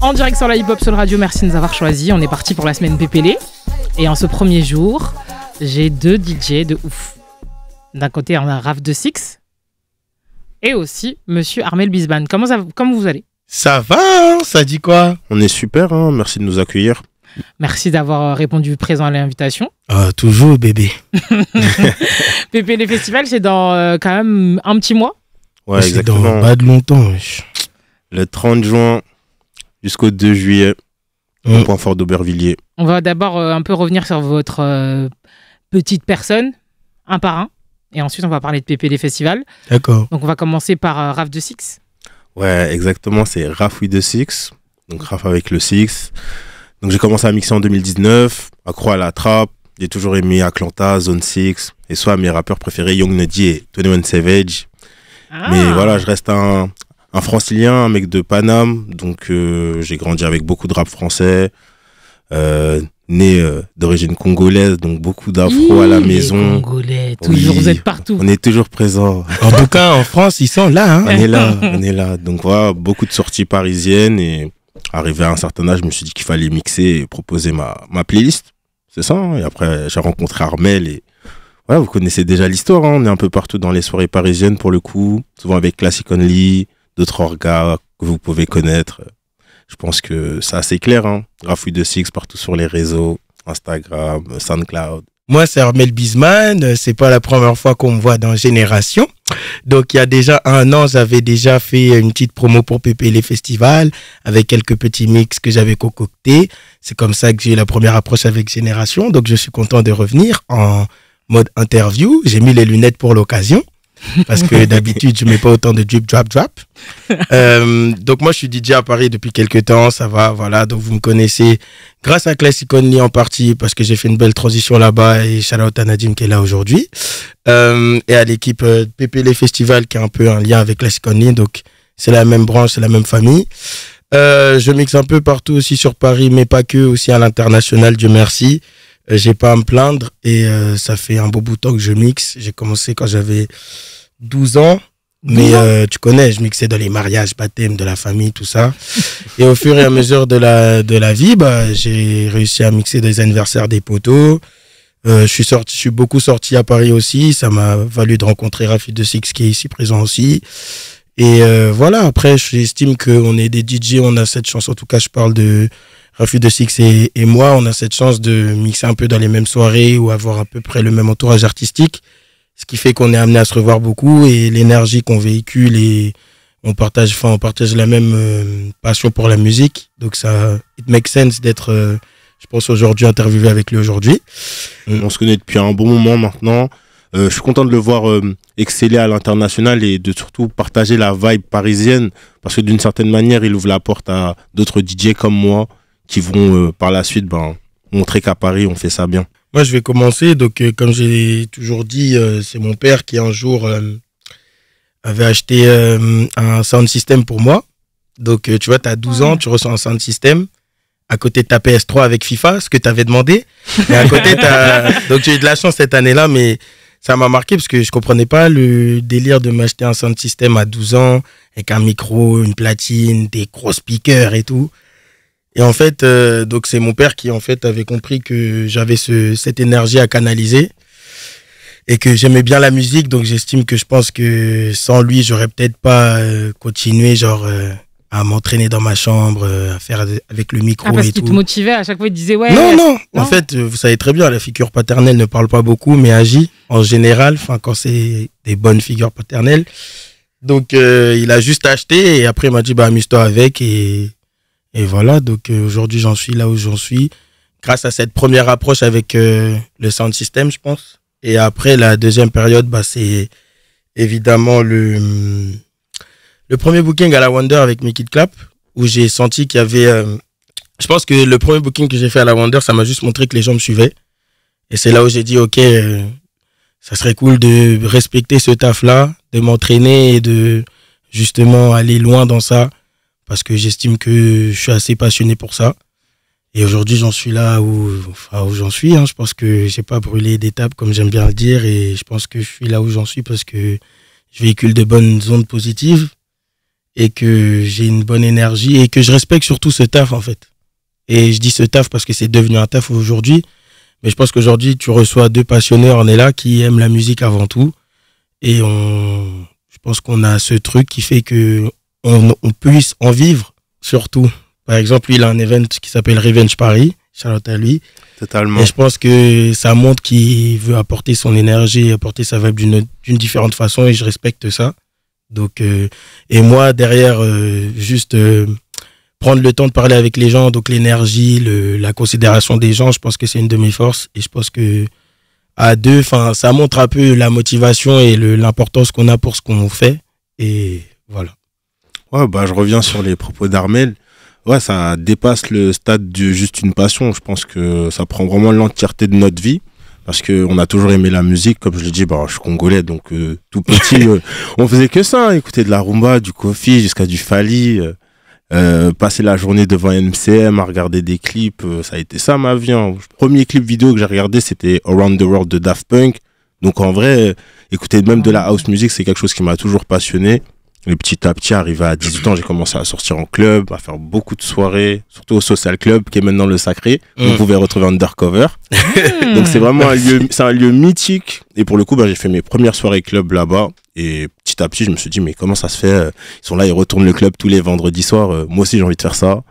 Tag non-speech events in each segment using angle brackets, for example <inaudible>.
En direct sur la hip-hop Soul Radio, merci de nous avoir choisis. On est parti pour la semaine PPL. Et en ce premier jour, j'ai deux DJ de ouf. D'un côté, on a Raf de Six et aussi Monsieur Armel Bisban. Comment, ça, comment vous allez Ça va, hein ça dit quoi On est super, hein merci de nous accueillir. Merci d'avoir euh, répondu présent à l'invitation. Ah, toujours, bébé. Pépé, <laughs> les festivals, c'est dans euh, quand même un petit mois. Ouais, exactement. pas de longtemps. Le 30 juin jusqu'au 2 juillet, au mm. point fort d'Aubervilliers. On va d'abord euh, un peu revenir sur votre petite personne, un par un. Et ensuite, on va parler de Pépé les festivals. D'accord. Donc, on va commencer par Raph de Six. Ouais, exactement. C'est Raf de Six. Donc, Raf avec le Six. Donc j'ai commencé à mixer en 2019, accro à la trappe. J'ai toujours aimé Atlanta, Zone 6, et soit mes rappeurs préférés, Young Nuddy et Tony One Savage. Ah. Mais voilà, je reste un, francilien, un mec de Paname. Donc euh, j'ai grandi avec beaucoup de rap français. Euh, né euh, d'origine congolaise, donc beaucoup d'afro à la maison. Congolais, toujours, vous êtes partout. On est toujours présent. En tout cas, en France, ils sont là. Hein. On est là, <laughs> on est là. Donc voilà, beaucoup de sorties parisiennes et arrivé à un certain âge, je me suis dit qu'il fallait mixer et proposer ma, ma playlist. C'est ça. Hein. Et après, j'ai rencontré Armel et voilà, vous connaissez déjà l'histoire. Hein. On est un peu partout dans les soirées parisiennes pour le coup, souvent avec Classic Only, d'autres orgas que vous pouvez connaître. Je pense que c'est assez clair. Hein. de Six partout sur les réseaux, Instagram, SoundCloud. Moi, c'est Armel Bisman. Euh, c'est pas la première fois qu'on me voit dans Génération. Donc, il y a déjà un an, j'avais déjà fait une petite promo pour Pépé les festivals avec quelques petits mix que j'avais concoctés. C'est comme ça que j'ai eu la première approche avec Génération. Donc, je suis content de revenir en mode interview. J'ai mis les lunettes pour l'occasion parce que d'habitude, je mets pas autant de drip, drop, drop. Euh, donc moi, je suis DJ à Paris depuis quelques temps, ça va, voilà. Donc vous me connaissez grâce à Classic Only en partie, parce que j'ai fait une belle transition là-bas et Charlotte à qui est là aujourd'hui. Euh, et à l'équipe euh, PPL Les Festivals qui a un peu un lien avec Classic Only, donc c'est la même branche, c'est la même famille. je mixe un peu partout aussi sur Paris, mais pas que, aussi à l'international, Dieu merci j'ai pas à me plaindre et ça fait un beau bout de temps que je mixe. J'ai commencé quand j'avais 12 ans. Mais euh, tu connais, je mixais dans les mariages, baptêmes, de la famille, tout ça. <laughs> Et au fur et à mesure de la, de la vie, bah, j'ai réussi à mixer des anniversaires des poteaux. Euh, je suis sorti, je suis beaucoup sorti à Paris aussi. Ça m'a valu de rencontrer Rafi de Six qui est ici présent aussi. Et euh, voilà. Après, j'estime qu'on est des DJ, on a cette chance. En tout cas, je parle de Rafi de Six et moi, on a cette chance de mixer un peu dans les mêmes soirées ou avoir à peu près le même entourage artistique ce qui fait qu'on est amené à se revoir beaucoup et l'énergie qu'on véhicule et on partage, enfin, on partage la même euh, passion pour la musique. Donc ça, it makes sense d'être, euh, je pense aujourd'hui, interviewé avec lui aujourd'hui. On se connaît depuis un bon moment maintenant. Euh, je suis content de le voir exceller à l'international et de surtout partager la vibe parisienne parce que d'une certaine manière, il ouvre la porte à d'autres DJ comme moi qui vont par la suite ben, montrer qu'à Paris, on fait ça bien. Moi, je vais commencer. Donc, euh, comme j'ai toujours dit, euh, c'est mon père qui un jour euh, avait acheté un sound system pour moi. Donc, tu vois, tu as 12 ans, tu reçois un sound system. À côté de ta PS3 avec FIFA, ce que tu avais demandé. Et à as... <laughs> donc j'ai eu de la chance cette année-là, mais ça m'a marqué parce que je comprenais pas le délire de m'acheter un sound system à 12 ans avec un micro, une platine, des gros speakers et tout. Et en fait, euh, donc c'est mon père qui en fait avait compris que j'avais ce, cette énergie à canaliser et que j'aimais bien la musique. Donc j'estime que je pense que sans lui, j'aurais peut-être pas euh, continué genre euh, à m'entraîner dans ma chambre, à faire avec le micro ah, parce qu'il Te motivait à chaque fois, il disait ouais. Non, non En fait, vous savez très bien, la figure paternelle ne parle pas beaucoup, mais agit en général. Enfin, quand c'est des bonnes figures paternelles. Donc il a juste acheté et après il m'a dit bah amuse-toi avec et et voilà, donc euh, aujourd'hui j'en suis là où j'en suis, grâce à cette première approche avec euh, le sound system, je pense. Et après la deuxième période, bah, c'est évidemment le, hmm, le premier booking à la Wonder avec Mickey de Clap, où j'ai senti qu'il y avait... Euh, je pense que le premier booking que j'ai fait à la Wonder, ça m'a juste montré que les gens me suivaient. Et c'est là où j'ai dit, OK, ça serait cool de respecter ce taf-là, de m'entraîner et de justement aller loin dans ça parce que j'estime que je suis assez passionné pour ça. Et aujourd'hui, j'en suis là où, enfin, où j'en suis. Hein. Je pense que j'ai pas brûlé d'étapes, comme j'aime bien le dire, et je pense que je suis là où j'en suis parce que je véhicule de bonnes ondes positives et que j'ai une bonne énergie et que je respecte surtout ce taf en fait. Et je dis ce taf parce que c'est devenu un taf aujourd'hui. Mais je pense qu'aujourd'hui, tu reçois deux passionnés, on est là, qui aiment la musique avant tout. Et on, je pense qu'on a ce truc qui fait que on, puisse en vivre, surtout. Par exemple, lui, il a un event qui s'appelle Revenge Paris. Charlotte à lui. Totalement. Et je pense que ça montre qu'il veut apporter son énergie, apporter sa vibe d'une différente façon et je respecte ça. Donc, euh, et moi, derrière, euh, juste euh, prendre le temps de parler avec les gens, donc l'énergie, la considération des gens, je pense que c'est une de mes forces et je pense que à deux, enfin, ça montre un peu la motivation et l'importance qu'on a pour ce qu'on fait et voilà bah, je reviens sur les propos d'Armel. Ouais, ça dépasse le stade de juste une passion. Je pense que ça prend vraiment l'entièreté de notre vie parce qu'on a toujours aimé la musique. Comme je l'ai dit, bah, je suis congolais, donc euh, tout petit, <laughs> euh, on faisait que ça, hein, écouter de la rumba, du kofi, jusqu'à du fali, euh, passer la journée devant MCM, à regarder des clips. ça a été ça ma vie. Le hein. premier clip vidéo que j'ai regardé, c'était Around the World de Daft Punk. Donc en vrai, écouter même de la house music, c'est quelque chose qui m'a toujours passionné. Et petit à petit, arrivé à 18 ans, j'ai commencé à sortir en club, à faire beaucoup de soirées, surtout au Social Club, qui est maintenant le sacré. Vous mm. pouvez retrouver Undercover. Mm. Donc c'est vraiment un lieu, c'est un lieu mythique. Et pour le coup, ben, j'ai fait mes premières soirées club là-bas. Et petit à petit, je me suis dit, mais comment ça se fait euh, Ils sont là, ils retournent le club tous les vendredis soirs. Euh, moi aussi, j'ai envie de faire ça.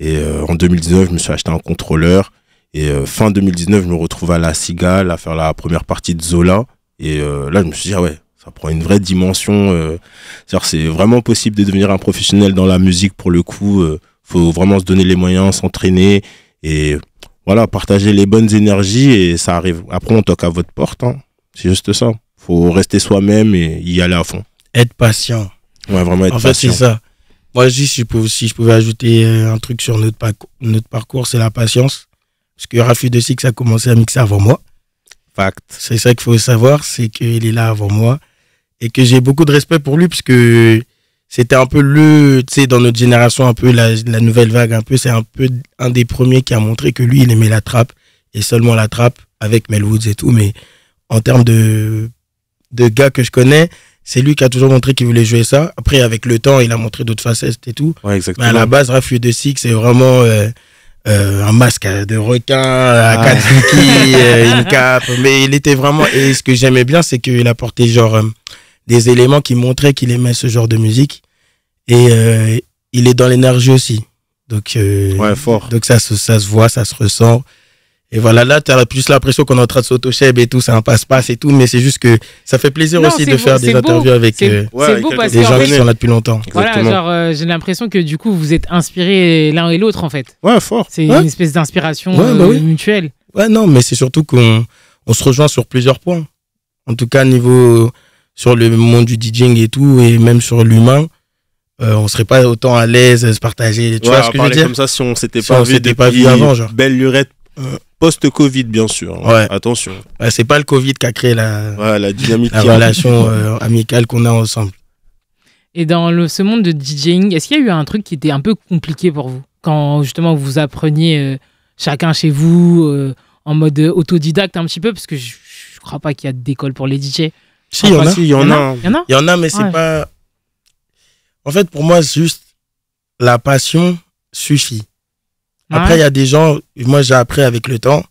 Et euh, en 2019, je me suis acheté un contrôleur. Et fin 2019, je me retrouve à la Cigale à faire la première partie de Zola. Et là, je me suis dit, ah ouais, ça prend une vraie dimension. Euh, cest c'est vraiment possible de devenir un professionnel dans la musique pour le coup. Euh, faut vraiment se donner les moyens, s'entraîner et voilà, partager les bonnes énergies et ça arrive. Après, on toque à votre porte. Hein. C'est juste ça. Faut rester soi-même et y aller à fond. Être patient. Ouais, vraiment être patient. En fait, c'est ça. Moi, juste si je, pouvais, ajouter euh, un truc sur notre, parcours, notre parcours, c'est la patience. Parce que Rafi de Six a commencé à mixer avant moi. Fact. C'est ça qu'il faut savoir, c'est qu'il est là avant moi et que j'ai beaucoup de respect pour lui parce que c'était un peu le, tu sais, dans notre génération, un peu la, nouvelle vague, un peu, c'est un peu un des premiers qui a montré que lui, il aimait la trappe et seulement la trappe avec Mel Woods et tout. Mais en termes de, de gars que je connais, c'est lui qui a toujours montré qu'il voulait jouer ça. Après, avec le temps, il a montré d'autres facettes et tout. Ouais, exactement. Mais à la base, Rafu de Six, c'est vraiment euh, euh, un masque de requin, à ah. euh, une cape. Mais il était vraiment. Et ce que j'aimais bien, c'est qu'il a porté genre des éléments qui montraient qu'il aimait ce genre de musique. Et euh, il est dans l'énergie aussi. Donc, euh, donc ça, se, ça se voit, ça se ressent. Et voilà, là, tu as plus l'impression qu'on est en train de s'auto-cheb et tout, ça un hein, passe-passe et tout, mais c'est juste que ça fait plaisir aussi de faire des interviews avec, euh, des gens qui sont là depuis longtemps. Voilà, euh, j'ai l'impression que du coup, vous êtes inspirés l'un et l'autre en fait. Ouais, fort. C'est une espèce d'inspiration bah mutuelle. Ouais, non, mais c'est surtout qu'on on se rejoint sur plusieurs points. En tout cas, niveau sur le monde du DJing et tout, et même sur l'humain, euh, on serait pas autant à l'aise à se partager. Tu vois ce que je veux dire comme ça si on s'était pas, vu avant, genre. Belle lurette. Post-Covid, bien sûr. Hein. Attention. c'est pas le Covid qui a créé la, la, dynamique la relation <laughs> euh, amicale qu'on a ensemble. Et dans le, ce monde de DJing, est-ce qu'il y a eu un truc qui était un peu compliqué pour vous Quand justement vous appreniez euh, chacun chez vous, en mode autodidacte un petit peu, parce que je, crois pas qu'il y a d'école pour les DJ. Si, il y, en a. Il y en a, mais c'est pas. En fait, pour moi, juste la passion suffit. Après, il y a des gens, moi j'ai appris avec le temps,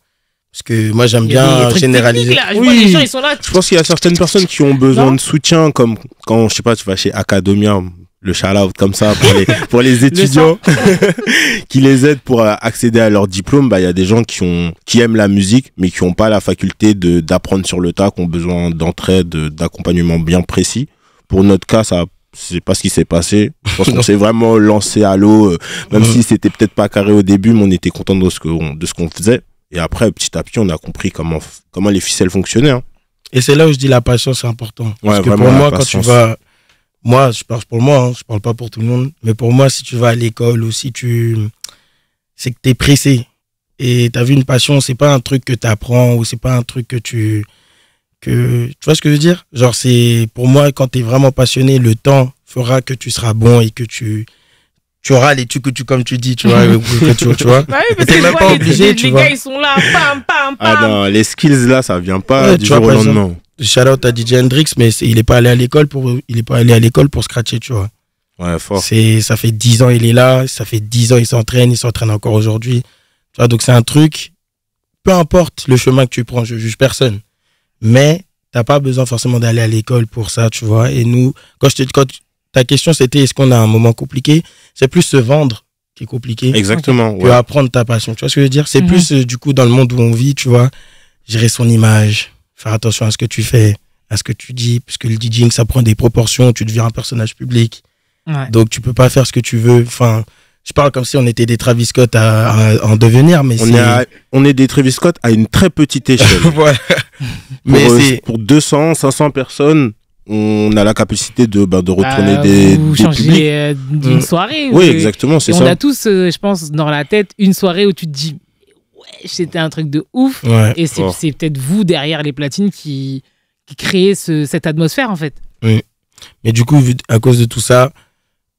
parce que moi j'aime bien généraliser. je oui. Je pense qu'il y a certaines personnes qui ont besoin de soutien, comme quand, je sais pas, tu vas chez Academia, le shout comme ça pour les, pour les <laughs> étudiants <laughs> qui les aident pour euh, accéder à leur diplôme. Bah, il y a des gens qui ont, qui aiment la musique, mais qui n'ont pas la faculté de, d'apprendre sur le tas, qui ont besoin d'entraide, d'accompagnement bien précis. Pour notre cas, ça c'est pas ce qui s'est passé. Je pense <laughs> qu'on s'est vraiment lancé à l'eau, euh, même si c'était peut-être pas carré au début, mais on était content de ce qu'on, de ce qu'on faisait. Et après, petit à petit, on a compris comment, comment les ficelles fonctionnaient. Hein. Et c'est là où je dis la passion c'est important. Parce que pour moi, quand tu vas, moi, je parle pour moi, hein. je parle pas pour tout le monde, mais pour moi, si tu vas à l'école ou si tu. C'est que tu es pressé. Et tu as vu une passion, c'est pas un truc que tu apprends ou c'est pas un truc que tu. Que, tu vois ce que je veux dire Genre, c'est. Pour moi, quand tu es vraiment passionné, le temps fera que tu seras bon et que tu tu auras les trucs que tu comme tu dis tu vois <laughs> tu, vois bah même pas obligé les, tu vois les gars ils sont là pam pam ah pam les skills là ça vient pas du jour au lendemain shout out à DJ Hendrix, mais il n'est pas allé à l'école pour, il est pas allé à l'école pour scratcher, tu vois. Ouais, fort. C'est, ça fait 10 ans il est là, ça fait 10 ans il s'entraîne, il s'entraîne encore aujourd'hui. Tu vois, donc c'est un truc, peu importe le chemin que tu prends, je juge personne. Mais t'as pas besoin forcément d'aller à l'école pour ça, tu vois. Et nous, quand je te, quand ta question c'était est-ce qu'on a un moment compliqué, c'est plus se vendre qui est compliqué. Exactement. Tu ouais. apprendre ta passion. Tu vois ce que je veux dire? C'est mhm. plus, euh, du coup, dans le monde où on vit, tu vois, gérer son image faire attention à ce que tu fais, à ce que tu dis, puisque le DJing, ça prend des proportions, tu deviens un personnage public. Donc tu peux pas faire ce que tu veux. Enfin, je parle comme si on était des Travis Scott à, en devenir, mais on est, on est des Travis Scott à une très petite échelle. <laughs> mais euh, pour, pour 200, 500 personnes, on a la capacité de, bah, de retourner bah, des, ou changer euh, d'une mmh. soirée. Oui, exactement, c'est ça. On a tous, euh, je pense, dans la tête une soirée où tu te dis c'était un truc de ouf. Et oh. c'est, peut-être vous derrière les platines qui, qui créez ce, cette atmosphère en fait. Oui. Mais du coup, à cause de tout ça,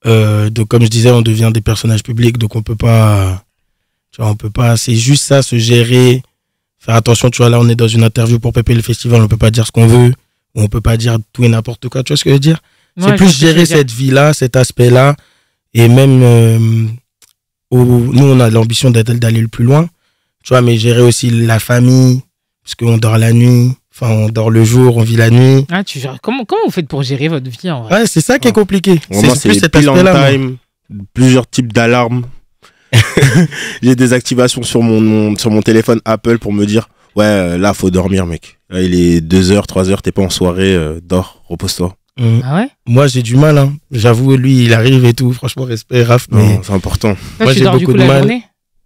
euh, donc comme je disais, on devient des personnages publics, donc on peut pas, tu vois, on peut pas. C'est juste ça, se gérer, faire attention. Tu vois, là, on est dans une interview pour Pépé le festival, on peut pas dire ce qu'on veut, on peut pas dire tout et n'importe quoi. Tu vois ce que je veux dire C'est plus gérer cette vie-là, cet aspect-là, et même. Euh, où nous, on a l'ambition d'aller le plus loin. Tu vois, mais gérer aussi la famille, parce qu'on dort la nuit. Enfin, on dort le jour, on vit la nuit. Ah, tu Comment, comment vous faites pour gérer votre vie en vrai Ouais, c'est ça qui est compliqué. C'est plus cet aspect-là. Plusieurs types d'alarmes. <laughs> J'ai des activations sur mon, sur mon téléphone Apple pour me dire Ouais, euh, là, faut dormir, mec. il est 2h, 3h, t'es pas en soirée, euh, dors, repose-toi. Mmh. Ah ouais Moi j'ai du mal, hein. j'avoue, lui il arrive et tout, franchement respect Raph. Mais... C'est important. Moi j'ai beaucoup de mal.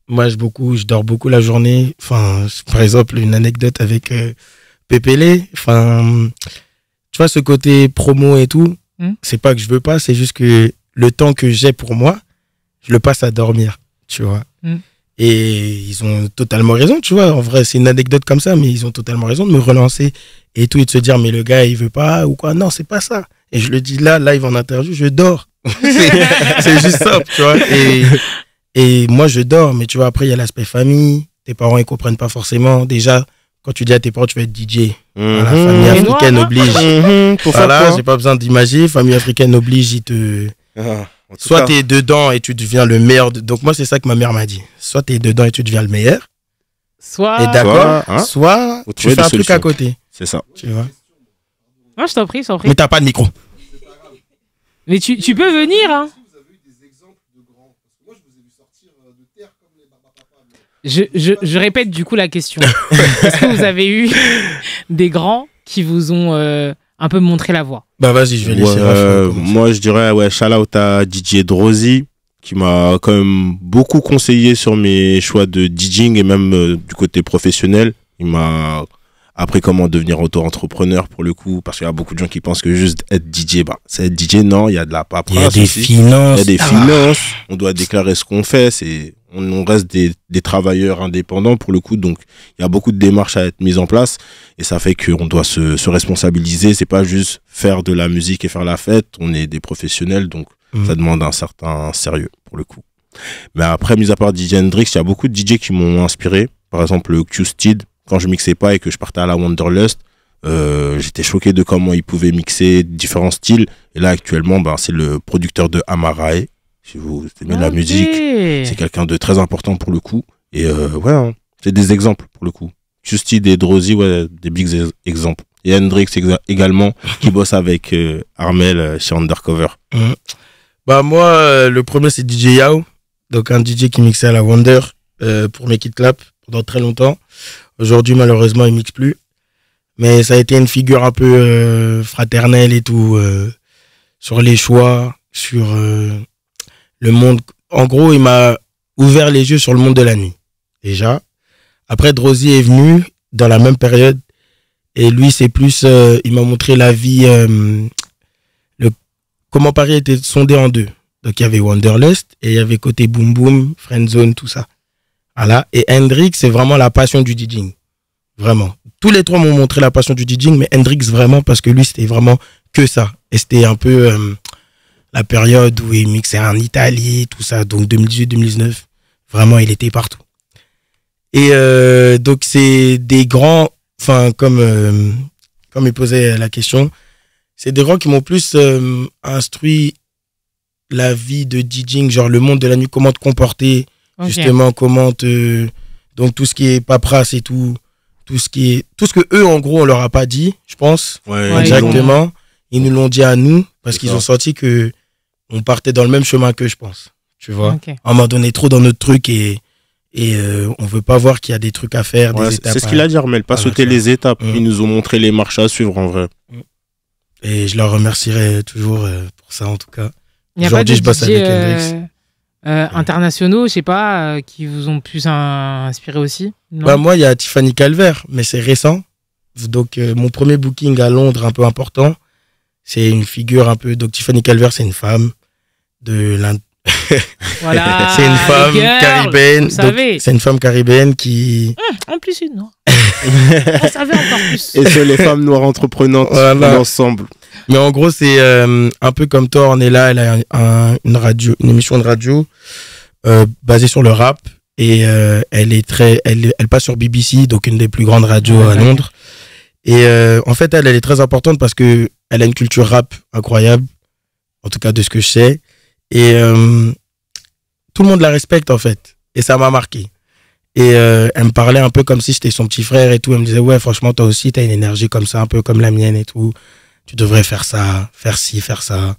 Moi, je, beaucoup, je dors beaucoup la journée. Enfin, par exemple, une anecdote avec euh, Pépélé. Enfin, tu vois, ce côté promo et tout, hmm. c'est pas que je veux pas, c'est juste que le temps que j'ai pour moi, je le passe à dormir, tu vois. Hmm. Et ils ont totalement raison, tu vois. En vrai, c'est une anecdote comme ça, mais ils ont totalement raison de me relancer et tout, et de se dire, mais le gars, il veut pas ou quoi. Non, c'est pas ça. Et je le dis là, live en interview, je dors. <laughs> c'est juste ça, tu vois. Et moi, je dors, mais tu vois, après, il y a l'aspect famille. Tes parents, ils comprennent pas forcément. Déjà, quand tu dis à tes parents, tu vas être DJ. La mhm. famille africaine hein oblige. <laughs> Mhm, voilà, j'ai pas besoin d'imaginer. Famille africaine oblige, ils te. Ah, Soit tu es dedans et tu deviens le meilleur. Donc, moi, c'est ça que ma mère m'a dit. Soit tu es dedans et tu deviens le meilleur. Soit. Et d'accord. Soit, hein, tu fais un solutions. truc à côté. C'est ça. Tu vois. Moi, je t'en prie, je t'en prie. Mais t'as pas de micro. Mais tu, tu peux venir, hein. Je, je, répète du coup la question. <laughs> Est-ce que vous avez eu des grands qui vous ont euh, un peu montré la voie Bah vas-y, je vais laisser. Euh, moi, je dirais ouais, shout out à DJ Drozy qui m'a quand même beaucoup conseillé sur mes choix de DJing et même euh, du côté professionnel. Il m'a après, comment devenir auto-entrepreneur pour le coup Parce qu'il y a beaucoup de gens qui pensent que juste être DJ, bah, c'est être DJ. Non, il y a de la paperasse. Il y a des finances. Il y a des ah. finances. On doit déclarer ce qu'on fait. C'est on, on, reste des, des, travailleurs indépendants pour le coup. Donc, il y a beaucoup de démarches à être mises en place. Et ça fait qu'on doit se, se responsabiliser. C'est pas juste faire de la musique et faire la fête. On est des professionnels. Donc, mm. ça demande un certain sérieux pour le coup. Mais après, mis à part DJ Hendrix, il y a beaucoup de DJ qui m'ont inspiré. Par exemple, Q-Steed, quand je mixais pas et que je partais à la Wanderlust, euh, j'étais choqué de comment ils pouvaient mixer différents styles. Et là, actuellement, ben, c'est le producteur de Amarae. Si vous aimez la ah, musique, c'est quelqu'un de très important pour le coup. Et euh, ouais, hein. c'est des exemples pour le coup. Justy, et Drosy, des big exemples. Et Hendrix également, <laughs> qui bosse avec euh, Armel euh, chez Undercover. Mmh. Bah moi, le premier c'est DJ Yao, donc un DJ qui mixait à la Wonder pour mes It Clap pendant très longtemps. Aujourd'hui, malheureusement, il mixe plus. Mais ça a été une figure un peu euh, fraternelle et tout, euh, sur les choix, sur euh, le monde. En gros, il m'a ouvert les yeux sur le monde de la nuit, déjà. Après, Drosy est venu dans la même période. Et lui, c'est plus, il m'a montré la vie, le, comment Paris était sondé en deux. Donc il y avait Wanderlust et il y avait côté Boom Boom, Zone, tout ça. Voilà. Et Hendrix, c'est vraiment la passion du DJing. Vraiment. Tous les trois m'ont montré la passion du DJing, mais Hendrix vraiment, parce que lui, c'était vraiment que ça. Et c'était un peu euh, la période où il mixait en Italie, tout ça. Donc 2018-2019, vraiment, il était partout. Et euh, donc, c'est des grands, enfin, comme, euh, comme il posait la question, c'est des grands qui m'ont plus instruit la vie de DJing, genre le monde de la nuit, comment te comporter, Justement, comment Donc, tout ce qui est paperasse et tout. Tout ce qui est. Tout ce que eux, en gros, on leur a pas dit, je pense. exactement. Ils nous l'ont dit à nous parce qu'ils ont senti que on partait dans le même chemin que je pense. Tu vois On m'a donné trop dans notre truc et et euh, on veut pas voir qu'il y a des trucs à faire, C'est ce qu'il a dit, Armel, pas sauter les étapes. Mm. Ils nous ont montré les marches à suivre en vrai. Et je leur remercierai toujours euh, pour ça en tout cas. Aujourd'hui, je passe avec euh, euh, internationaux, je sais pas, euh, qui vous ont plus inspiré aussi bah, Moi, il y a Tiffany Calvert, mais c'est récent. Donc, euh, mon premier booking à Londres, un peu important, c'est une figure un peu. Donc, Tiffany Calvert, c'est une femme de l'Inde. <laughs> Voilà, c'est une femme caribéenne. C'est une femme caribéenne qui. Hum, en plus, une noire. <laughs> On savait encore plus. Et c'est les femmes noires entreprenantes voilà. Mais en gros, c'est euh, un peu comme toi, on est là, elle a une radio, une émission de radio euh, basée sur le rap et euh, elle est très, elle, passe sur BBC, donc une des plus grandes radios à Londres. Et en fait, elle, elle est très importante parce que elle a une culture rap incroyable, en tout cas de ce que je sais, et tout le monde la respecte en fait, et ça m'a marqué. Et elle me parlait un peu comme si j'étais son petit frère et tout. Elle me disait, ouais, franchement, toi aussi, t'as une énergie comme ça, un peu comme la mienne et tout tu devrais faire ça, faire ci, faire ça.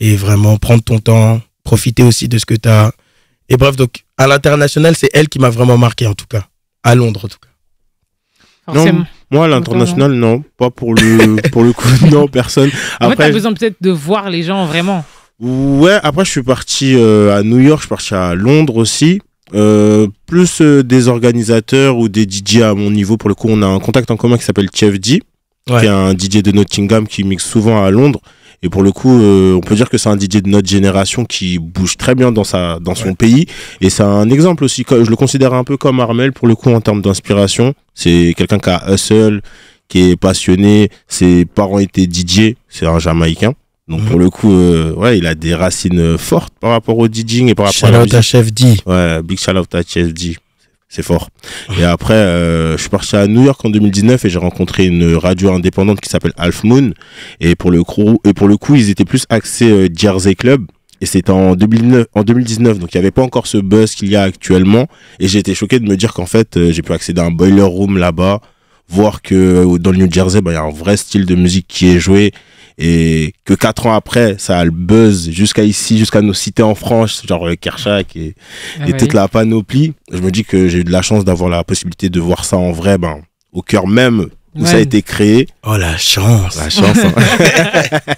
Et vraiment prendre ton temps, profiter aussi de ce que tu as. Et bref, donc à l'international, c'est elle qui m'a vraiment marqué en tout cas. À Londres en tout cas. Moi Non, moi, l'international, non, pas pour le, <laughs> pour le coup, <laughs> non, personne. Après, en fait, as besoin peut-être de voir les gens vraiment. Ouais, après, je suis parti euh, à New York, je suis parti à Londres aussi. Euh, plus euh, des organisateurs ou des DJ à mon niveau, pour le coup, on a un contact en commun qui s'appelle Chef D qui est un DJ de Nottingham qui mixe souvent à Londres. Et pour le coup, euh, on peut dire que c'est un DJ de notre génération qui bouge très bien dans sa dans son pays. Et c'est un exemple aussi. Je le considère un peu comme Armel pour le coup en termes d'inspiration. C'est quelqu'un qui a hustle, qui est passionné. Ses parents étaient DJ. C'est un Jamaïcain. Donc pour mhm. le coup, euh, ouais, il a des racines fortes par rapport au DJing et par rapport à chef D. Ouais, big shout out à fort. Et après, euh, je suis parti à New York en 2019 et j'ai rencontré une radio indépendante qui s'appelle Half Moon. Et pour le coup, et pour le coup ils étaient plus axés euh, Jersey Club. Et c'était en 2009, en 2019, donc il n'y avait pas encore ce buzz qu'il y a actuellement. Et j'ai été choqué de me dire qu'en fait, euh, j'ai pu accéder à un boiler room là-bas, voir que dans le New Jersey, bah, il y a un vrai style de musique qui est joué et que quatre ans après ça a le buzz jusqu'à ici jusqu'à nos cités en France genre euh, Kershak et, ah et toute la panoplie je me dis que j'ai eu de la chance d'avoir la possibilité de voir ça en vrai ben au cœur même où ça a été créé oh la chance la chance hein. <laughs>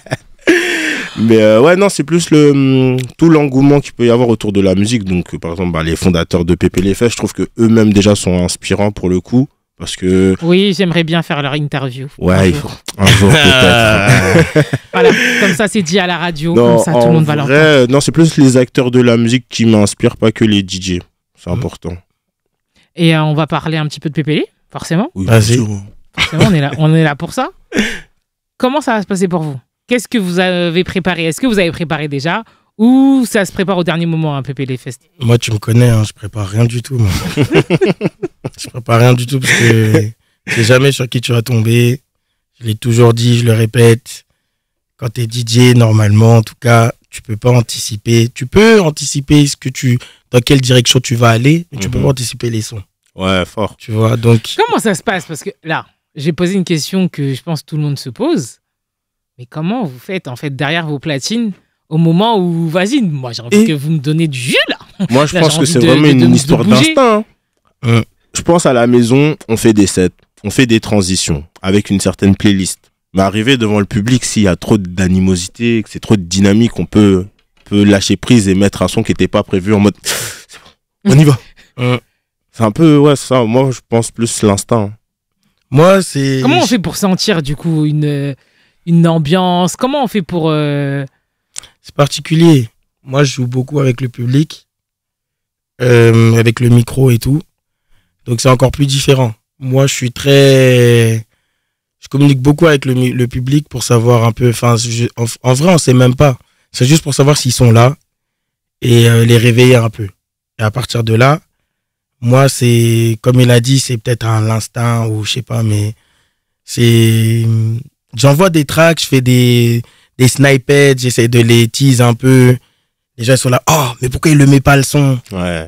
Mais euh, ouais, non, c'est plus le hum, tout l'engouement qu'il peut y avoir autour de la musique. Donc, euh, par exemple, ben, les fondateurs de Pépé Les Fesses, je trouve que eux-mêmes déjà sont inspirants pour le coup. Parce que... Oui, j'aimerais bien faire leur interview. Ouais, un jour, peut-être. <laughs> voilà, comme ça c'est dit à la radio, non, comme ça tout le monde va euh, Non, c'est plus les acteurs de la musique qui m'inspirent, pas que les DJ. C'est mmh. important. Et euh, on va parler un petit peu de PPL, forcément. Oui, Vas-y. on est, là, on est là pour ça. Comment ça va se passer pour vous Qu'est-ce que vous avez préparé Est-ce que vous avez préparé déjà ou ça se prépare au dernier moment, un hein, les Moi, tu me connais, hein, je prépare rien du tout. Moi. <laughs> je prépare rien du tout parce que je sais jamais sur qui tu vas tomber. Je l'ai toujours dit, je le répète. Quand tu es DJ, normalement, en tout cas, tu peux pas anticiper. Tu peux anticiper ce que tu, dans quelle direction tu vas aller, mais tu ne peux mhm. pas anticiper les sons. Ouais, fort. Tu vois, donc. Comment ça se passe Parce que là, j'ai posé une question que je pense tout le monde se pose. Mais comment vous faites, en fait, derrière vos platines au moment où, vas-y, moi j'ai envie que vous me donnez du jus là. Moi je pense que c'est vraiment une histoire d'instinct. Hein. Euh. Je pense à la maison, on fait des sets, on fait des transitions avec une certaine playlist. Mais arriver devant le public, s'il y a trop d'animosité, que c'est trop de dynamique, on peut, peut lâcher prise et mettre un son qui n'était pas prévu en mode on y va. <laughs> Euh. c'est un peu, ouais, ça. Moi, je pense plus l'instinct. Hein. Moi, c'est. Comment on fait pour sentir, du coup, une, une ambiance Comment on fait pour. Euh, c'est particulier. Moi, je joue beaucoup avec le public, euh, avec le micro et tout. Donc, c'est encore plus différent. Moi, je suis très. Je communique beaucoup avec le, public pour savoir un peu. en, vrai, on sait même pas. C'est juste pour savoir s'ils sont là et euh, les réveiller un peu. Et à partir de là, moi, c'est, comme il a dit, c'est peut-être un instinct ou je sais pas, mais c'est, j'envoie des tracks, je fais des, les snipers, j'essaie de les tease un peu. Les gens sont là, oh, mais pourquoi il le met pas le son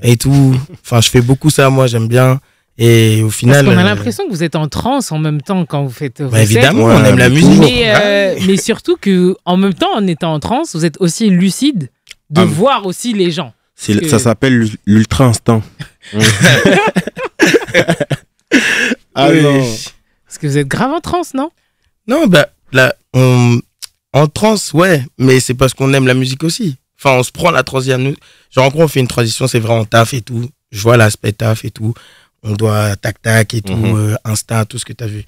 Et tout. Enfin, je fais beaucoup ça, moi, j'aime bien. Et au final. on a euh, l'impression que vous êtes en transe en même temps quand vous faites. Bah, évidemment, on aime la musique. Euh, mais, surtout que, en même temps, en étant en transe, vous êtes aussi lucide de ah, voir aussi les gens. Ça s'appelle l'ultra instant. <laughs> ah Parce que vous êtes grave en transe, non Non, bah, là, on en trans ouais, mais c'est parce qu'on aime la musique aussi. Enfin, on se prend la troisième. Genre, en gros, on fait une transition, c'est vraiment taf et tout. Je vois l'aspect taf et tout. On doit tac-tac et tout, mhm. euh, Insta, tout ce que tu as vu.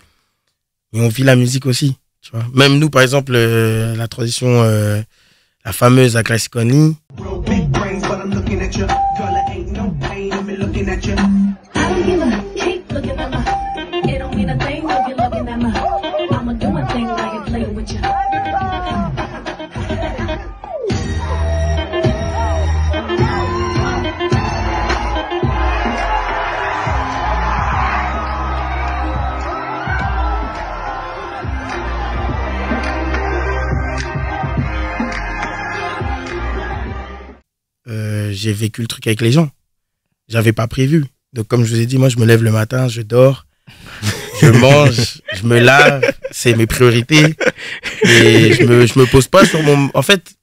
Mais on vit la musique aussi. Tu vois. Même nous, par exemple, euh, la transition, euh, la fameuse à Connie. j'ai vécu le truc avec les gens. J'avais pas prévu. Donc, comme je vous ai dit, moi, je me lève le matin, je dors, <laughs> je mange, je me lave, c'est mes priorités. Et je me, me pose pas sur mon. En fait,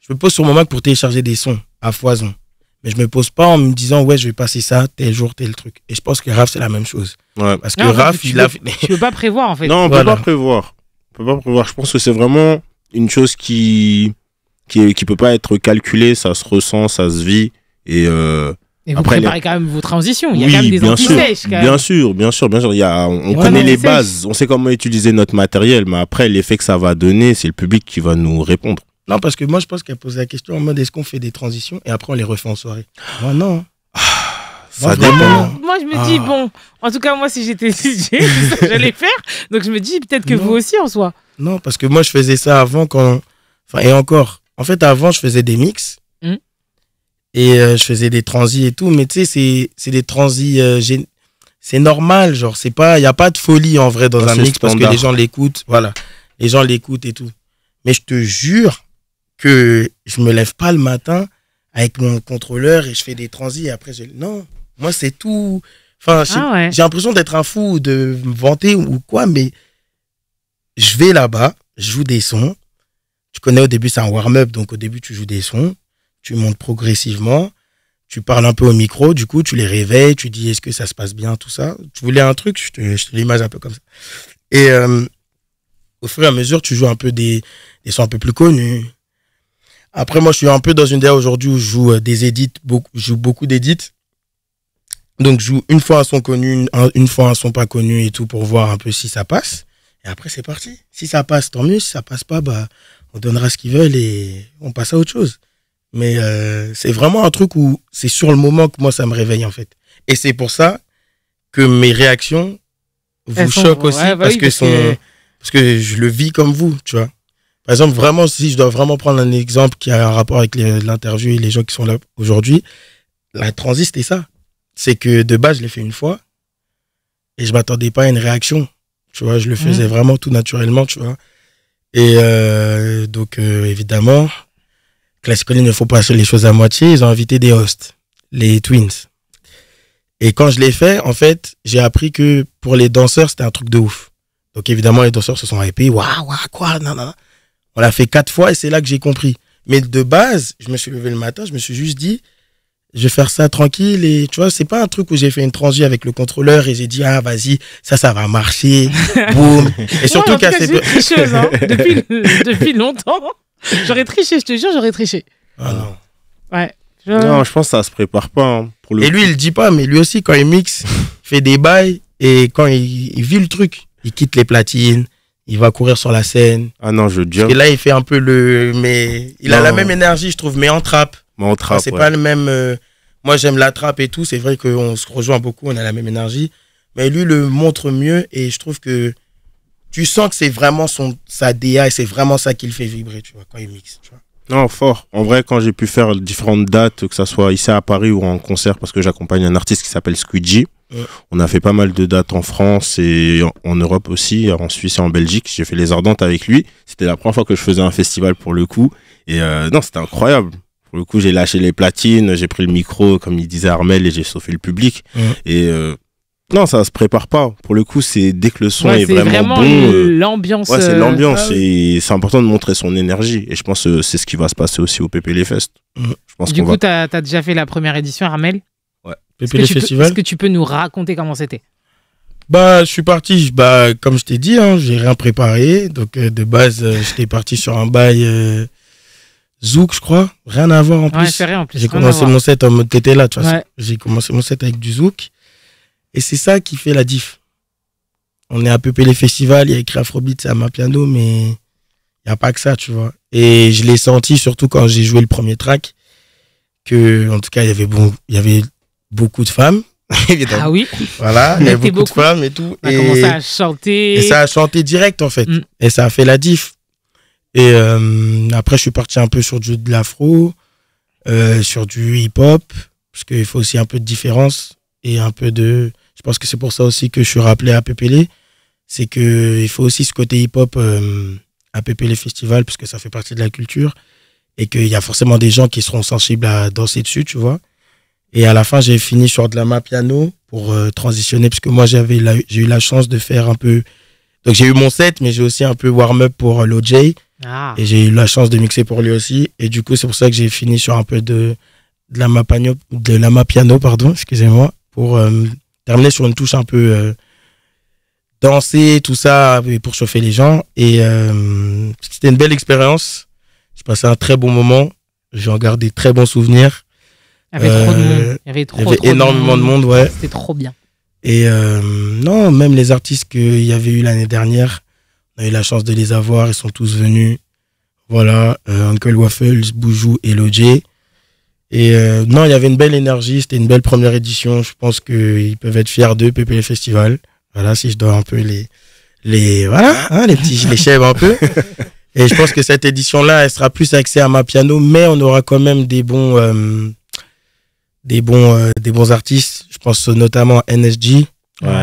je me pose sur mon Mac pour télécharger des sons à foison. Mais je me pose pas en me disant, ouais, je vais passer ça, tel jour, tel truc. Et je pense que Raph, c'est la même chose. Parce que RAF, Raph, il a. Tu peux pas prévoir, en fait. Non, on ne peut pas prévoir. On peut pas prévoir. Je pense que c'est vraiment une chose qui qui peut pas être calculé, ça se ressent, ça se vit et euh, vous préparez quand même vos transitions. Il y a quand même des bien sûr, quand bien sûr, bien sûr, bien sûr. on, connaît les bases, on sait comment utiliser notre matériel, mais après, l'effet que ça va donner, c'est le public qui va nous répondre. Non, parce que moi, je pense qu'elle pose la question en mode est-ce qu'on fait des transitions et après on les refait en soirée Moi, non. Ah, ça dépend. moi, je me dis, ah. bon, en tout cas, moi, si j'étais DJ, <laughs> j'allais faire. Donc, je me dis, peut-être que vous aussi, en soi. Non, parce que moi, je faisais ça avant quand. Enfin, et encore, en fait, avant, je faisais des mix. Hmm. Et euh, je faisais des transis et tout. Mais tu sais, c'est des transis. Euh, c'est normal, genre, c'est pas. Il n'y a pas de folie en vrai dans bah, un mix parce que les gens l'écoutent. Voilà. Les gens l'écoutent et tout. Mais je te jure que je me lève pas le matin avec mon contrôleur et je fais des transis et après je. Non, moi, c'est tout. Enfin, ah j'ai l'impression d'être un fou, de me vanter ou quoi, mais je vais là-bas, je joue des sons, tu connais au début, c'est un warm-up, donc au début, tu joues des sons, tu montes progressivement, tu parles un peu au micro, du coup, tu les réveilles, tu dis est-ce que ça se passe bien, tout ça. Tu voulais un truc, je te, l'image un peu comme ça. Et euh, au fur et à mesure, tu joues un peu des, sons un peu plus connus. Après, moi, je suis un peu dans une idée aujourd'hui où je joue euh, des édits, beaucoup, je joue beaucoup d'édits. Donc, je joue une fois un son connu, une, fois un son pas connu et tout pour voir un peu si ça passe. Et après, c'est parti. Si ça passe, tant mieux. Si ça passe pas, bah, on donnera ce qu'ils veulent et on passe à autre chose. Mais euh, c'est vraiment un truc où c'est sur le moment que moi ça me réveille en fait. Et c'est pour ça que mes réactions vous choquent aussi parce, que je le vis comme vous, tu vois. Par exemple, vraiment, si je dois vraiment prendre un exemple qui a un rapport avec l'interview et les gens qui sont là aujourd'hui, la transiste, c'était ça. C'est que de base, je l'ai fait une fois et je m'attendais pas à une réaction. Tu vois, je le mmh. faisais vraiment tout naturellement, tu vois. Et euh, donc, euh, évidemment, Classical, il ne faut pas faire les choses à moitié. Ils ont invité des hosts, les Twins. Et quand je l'ai fait, en fait, j'ai appris que pour les danseurs, c'était un truc de ouf. Donc, évidemment, les danseurs se sont hypés. Waouh, waouh, quoi, non, non, non. On l'a fait quatre fois et c'est là que j'ai compris. Mais de base, je me suis levé le matin, je me suis juste dit, je vais faire ça tranquille et tu vois c'est pas un truc où j'ai fait une transi avec le contrôleur et j'ai dit ah vas-y ça ça va marcher <laughs> boum et surtout qu'à cette hein. <laughs> depuis depuis longtemps j'aurais triché je te jure j'aurais triché ah non ouais non je pense que ça se prépare pas hein, pour le et lui il dit pas mais lui aussi quand il mixe fait des bails et quand il, vit le truc il quitte les platines il va courir sur la scène ah non je jure et là il fait un peu le mais il a la même énergie je trouve mais en trappe mon ah, c'est pas le même. Euh, moi, j'aime la trappe et tout. C'est vrai qu'on se rejoint beaucoup, on a la même énergie. Mais lui le montre mieux et je trouve que tu sens que c'est vraiment son, sa DA et c'est vraiment ça qui le fait vibrer, tu vois, quand il mixe. Non, fort. En vrai, quand j'ai pu faire différentes dates, que ce soit ici à Paris ou en concert, parce que j'accompagne un artiste qui s'appelle Squidgy, on a fait pas mal de dates en France et en, Europe aussi, en Suisse et en Belgique. J'ai fait les Ardentes avec lui. C'était la première fois que je faisais un festival pour le coup. Et euh, non, c'était incroyable. Pour le coup, j'ai lâché les platines, j'ai pris le micro, comme il disait Armel, et j'ai sauvé le public. Mmh. Et euh, non, ça se prépare pas. Pour le coup, c'est dès que le son est, vraiment, vraiment bon. Euh, l'ambiance. c'est euh, l'ambiance. Ah et c'est important de montrer son énergie. Et je pense que c'est ce qui va se passer aussi au PPL Fest. Mmh. Je pense du coup, tu as, déjà fait la première édition, Armel Ouais. PPL Festival. Est-ce que tu peux nous raconter comment c'était bah, je suis parti, bah, comme je t'ai dit, hein, j'ai rien préparé. Donc, de base, j'étais parti sur un bail Zouk, je crois. Rien à voir en plus. J'ai commencé mon set en mode t'étais là, tu vois. J'ai commencé mon set avec du Zouk. Et c'est ça qui fait la diff. On est à peu près les festivals, il y a écrit Afrobeat, c'est à ma piano, mais il n'y a pas que ça, tu vois. Et je l'ai senti surtout quand j'ai joué le premier track, que, en tout cas, il y avait, bon, y avait beaucoup de femmes. <laughs> évidemment. Ah oui. Voilà, il y avait beaucoup, de femmes et tout. et, à chanter. Et ça a chanté direct, en fait. Mm. Et ça a fait la diff. Et euh, après, je suis parti un peu sur du de l'afro, euh, sur du hip-hop, parce qu'il faut aussi un peu de différence et un peu de. Je pense que c'est pour ça aussi que je suis rappelé à Pépélé. C'est qu'il faut aussi ce côté hip-hop euh, à Pépélé Festival, parce que ça fait partie de la culture. Et qu'il y a forcément des gens qui seront sensibles à danser dessus, tu vois. Et à la fin, j'ai fini sur de la map piano pour euh, transitionner, parce que moi, j'avais j'ai eu la chance de faire un peu. Donc, j'ai eu mon set, mais j'ai aussi un peu warm-up pour l'OJ ah. Et j'ai eu la chance de mixer pour lui aussi. Et du coup, c'est pour ça que j'ai fini sur un peu de, de la mapagno, de la mapiano, pardon, excusez-moi, pour euh, terminer sur une touche un peu euh, dansée tout ça, pour chauffer les gens. Et euh, c'était une belle expérience. J'ai passé un très bon moment. j'ai en très bons souvenirs. Il y avait trop de monde. Il y avait, énormément de monde, de monde ouais. C'était trop bien. Et non, même les artistes qu'il y avait eu l'année dernière, eu la chance de les avoir, ils sont tous venus. Voilà, euh, Uncle Waffles, Boujou et Lodge. Et euh, non, il y avait une belle énergie, c'était une belle première édition. Je pense qu'ils peuvent être fiers de PPL Festival. Voilà, si je dois un peu les, les, voilà, hein, les petits, chèvres un peu. <laughs> Et je pense que cette édition-là, elle sera plus axée à ma piano, mais on aura quand même des bons, euh, des bons, des bons artistes. Je pense notamment à NSG,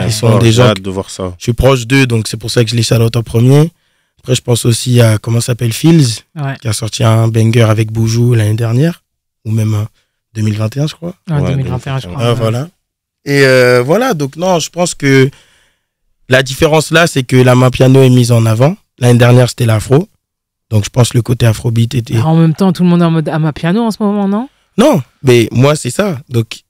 ils sont déjà. Hâte de voir ça. Je suis proche d'eux, donc c'est pour ça que je les salue en premier. Après, je pense aussi à comment s'appelle fils qui a sorti un banger avec Boujou l'année dernière, ou même 2021, euh, je crois. Ah, 2021, je crois. Ah, voilà. Et euh, voilà, donc non, je pense que la différence là, c'est que la main piano est mise en avant. L'année dernière, c'était l'afro. Donc je pense que le côté afrobeat était. Ah, en même temps, tout le monde est en mode à ah, ma piano en ce moment, non Non, mais moi, c'est ça. Donc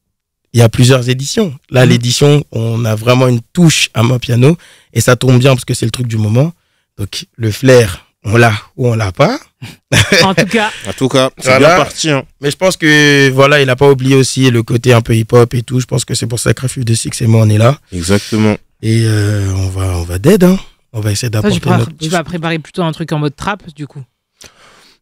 il y a plusieurs éditions. Là, mhm. l'édition, on a vraiment une touche à mon piano et ça tombe bien parce que c'est le truc du moment. Donc, le flair, on l'a ou on l'a pas. en tout cas, en tout cas, c'est bien hein. Mais je pense que voilà, il n'a pas oublié aussi le côté un peu hip-hop et tout. Je pense que c'est pour ça que Refuge de Six et moi on est là. Exactement. Et euh, on va, on va dead. Hein. On va essayer d'apporter. Tu vas préparer plutôt un truc en mode trap, du coup.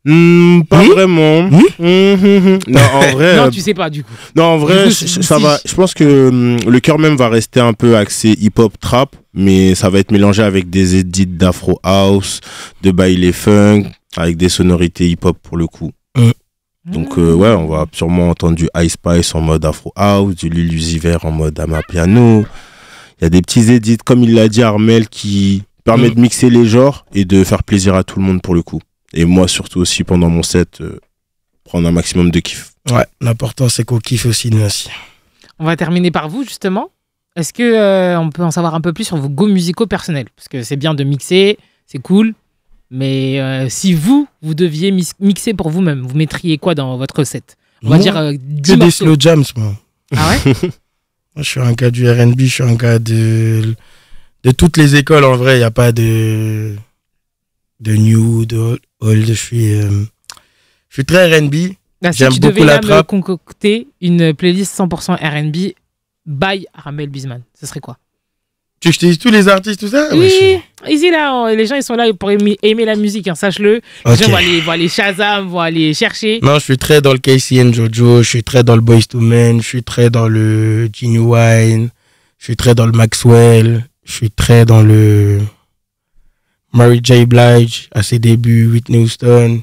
Hmm, pas vraiment. Hmm, hmm, non, tu sais pas du coup. Non, en vrai, ça va. Je pense que le cœur même va rester un peu axé hip-hop trap, mais ça va être mélangé avec des edits d'Afro House, de Bailey Funk, avec des sonorités hip-hop pour le coup. Euh. Donc euh, ouais, on va sûrement entendre du Ice Spice en mode Afro House, du Lillusiver en mode Amapiano. Il y a des petits edits, comme il l'a dit Armel, qui permet mm. de mixer les genres et de faire plaisir à tout le monde pour le coup. Et moi, surtout aussi pendant mon set, euh, prendre un maximum de kiff. Ouais, l'important c'est qu'on kiffe aussi nous aussi. On va terminer par vous justement. Est-ce que euh, on peut en savoir un peu plus sur vos goûts musicaux personnels Parce que c'est bien de mixer, c'est cool. Mais euh, si vous, vous deviez mixer pour vous-même, vous mettriez quoi dans votre set On va dire du 10 des slow jams, moi. Ah ouais <laughs> Moi, je suis un gars du RB, je suis un gars de, de toutes les écoles en vrai. Il n'y a pas de, de new, de old, je suis, euh, je suis très RB. Bah, si tu devais concocter une playlist 100% RB by Ramel Bisman, ce serait quoi Tu te dis tous les artistes, tout ça Oui, là, les gens ils sont là pour aimer, la musique, hein, sache-le. Les gens vont aller, vont aller Shazam, vont aller chercher. Non, je suis très dans le Casey Jojo, je suis très dans le Boys to Men, je suis très dans le Wine, je suis très dans le Maxwell, je suis très dans le. Mary J. Blige à ses débuts, Whitney Houston.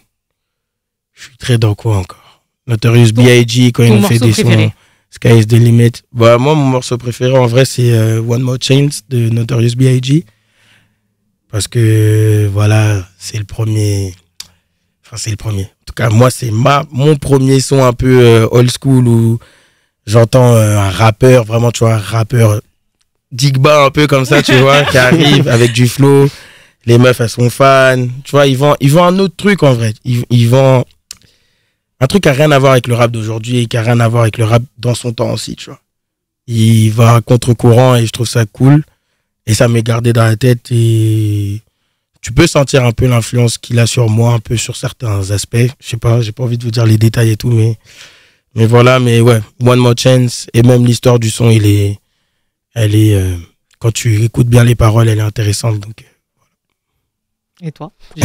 Je suis très dans quoi encore Notorious B.I.G. quand il fait des sons. Sky is the limit. Bah, moi, mon morceau préféré en vrai, c'est euh, One More Chance de Notorious B.I.G. Parce que, voilà, c'est le premier. Enfin, c'est le premier. En tout cas, moi, c'est ma, mon premier son un peu euh, old school où j'entends euh, un rappeur, vraiment, tu vois, un rappeur digba un peu comme ça, tu vois, qui <laughs> arrive avec du flow les meufs elles sont fans tu vois ils vont ils un autre truc en vrai ils, ils un truc qui rien à voir avec le rap d'aujourd'hui et qui a rien à voir avec le rap dans son temps aussi tu vois il va contre courant et je trouve ça cool et ça m'est gardé dans la tête et tu peux sentir un peu l'influence qu'il a sur moi un peu sur certains aspects je sais pas j'ai pas envie de vous dire les détails et tout mais mais voilà mais ouais one more chance et même l'histoire du son il est elle est euh, quand tu écoutes bien les paroles elle est intéressante donc euh. Et toi <laughs>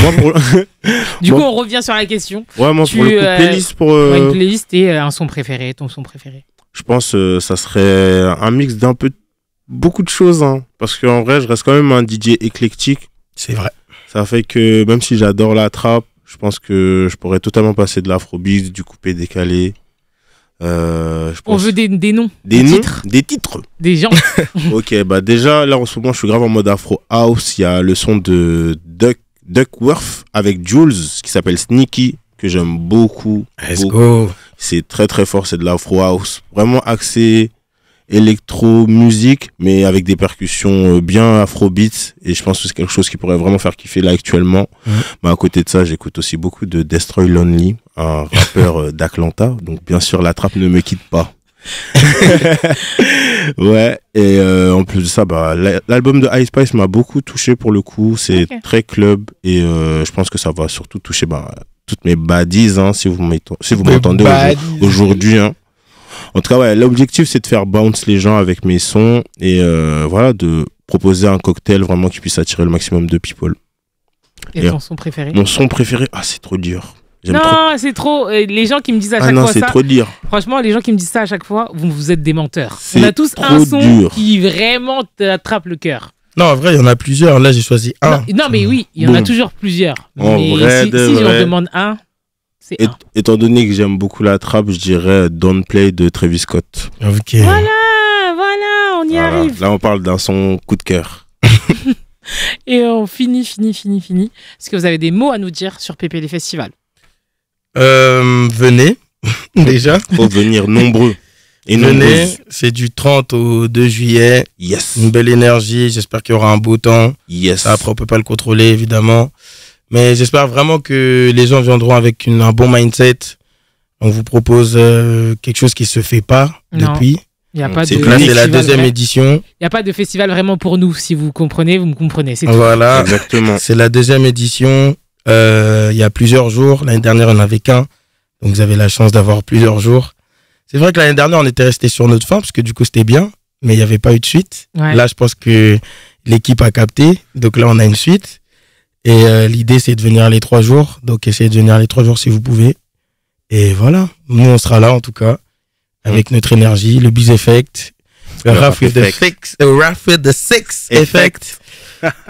Du coup, on revient sur la question. Ouais, pour le euh, playlist pour. Euh, une playlist et euh, un son préféré, ton son préféré. Je pense que ça serait un mix d'un peu beaucoup de choses, hein, parce qu'en vrai, je reste quand même un DJ éclectique. C'est vrai. Ça fait que même si j'adore la trappe, je pense que je pourrais totalement passer de l'afrobeat, du coupé décalé. On veut des, noms. Des, titres. Des titres. Des gens. <laughs> ok, bah déjà, là en ce moment, je suis grave en mode afro house. Il y a le son de Duck Duckworth avec Jules qui s'appelle Sneaky que j'aime beaucoup. Let's go. C'est très très fort, c'est de l'afro house, vraiment axé électro musique mais avec des percussions euh, bien afro beats et je pense que c'est quelque chose qui pourrait vraiment faire kiffer là actuellement. Mais à côté de ça, j'écoute aussi beaucoup de Destroy Lonely, un rappeur euh, d'Atlanta. Donc bien sûr, la trappe ne me quitte pas. <laughs> ouais, et euh, en plus de ça, bah, l'album de High Spice m'a beaucoup touché pour le coup. C'est très club et euh, je pense que ça va surtout toucher bah, toutes mes baddies, hein, si vous m'entendez si aujourd'hui. Hein. En tout cas, l'objectif, c'est de faire bounce les gens avec mes sons et euh, voilà, de proposer un cocktail vraiment qui puisse attirer le maximum de people. Et, et ton son préféré Mon son préféré, ah, c'est trop dur. Non, c'est trop. Les gens qui me disent à ah chaque fois c'est trop dire Franchement, les gens qui me disent ça à chaque fois, vous, vous êtes des menteurs. On a tous un son qui vraiment attrape le cœur. Non, en vrai, il y en a plusieurs. Là, j'ai choisi un. Non, mais oui, il y en a toujours plusieurs. mais si, de demande un, c'est un. Étant donné que j'aime beaucoup la trappe, je dirais Don't Play de Travis Scott. Ok. Voilà, voilà, on y arrive. Là, on parle d'un son coup de cœur. <laughs> Et on finit, finit, finit, finit. Est-ce que vous avez des mots à nous dire sur PP Festival euh, venez, <laughs> déjà. Faut venir nombreux. Et venez, c'est du 30 au 2 juillet. Yes. Une belle énergie. J'espère qu'il y aura un beau temps. Yes. Après, on peut pas le contrôler, évidemment. Mais j'espère vraiment que les gens viendront avec une, un bon mindset. On vous propose euh, quelque chose qui se fait pas depuis. Il y a pas de c'est la deuxième édition. Il n'y a pas de festival vraiment pour nous, si vous comprenez, vous me comprenez. Voilà, exactement. C'est la deuxième édition. Euh, il y a plusieurs jours. L'année dernière, on n'avait qu'un. Donc, vous avez la chance d'avoir plusieurs jours. C'est vrai que l'année dernière, on était resté sur notre fin parce que du coup, c'était bien, mais il n'y avait pas eu de suite. Là, je pense que l'équipe a capté. Donc là, on a une suite. Et euh, l'idée, c'est de venir les trois jours. Donc, essayez de venir les trois jours si vous pouvez. Et voilà. Nous, on sera là, en tout cas, avec notre énergie, le bis Effect, le, le euh, the Six Effect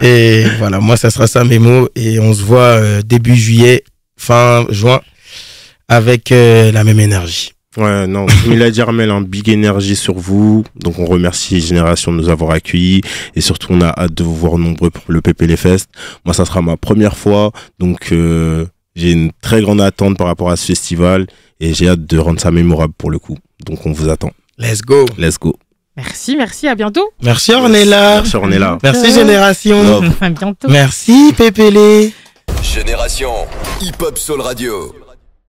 et voilà, moi, ça sera ça mes mots. Et on se voit euh, début juillet, fin juin, avec euh, la même énergie. Ouais, non, a Diarmel, un big énergie sur vous. Donc, on remercie Génération de nous avoir accueillis. Et surtout, on a hâte de vous voir nombreux pour le Les Fest. Moi, ça sera ma première fois. Donc, euh, j'ai une très grande attente par rapport à ce festival. Et j'ai hâte de rendre ça mémorable pour le coup. Donc, on vous attend. Let's go. Let's go. Merci, merci, à bientôt. Merci Ornella. Merci Ornella. Merci Génération. <laughs> À bientôt. Merci Pépélé. Génération Hip Hop Soul Radio.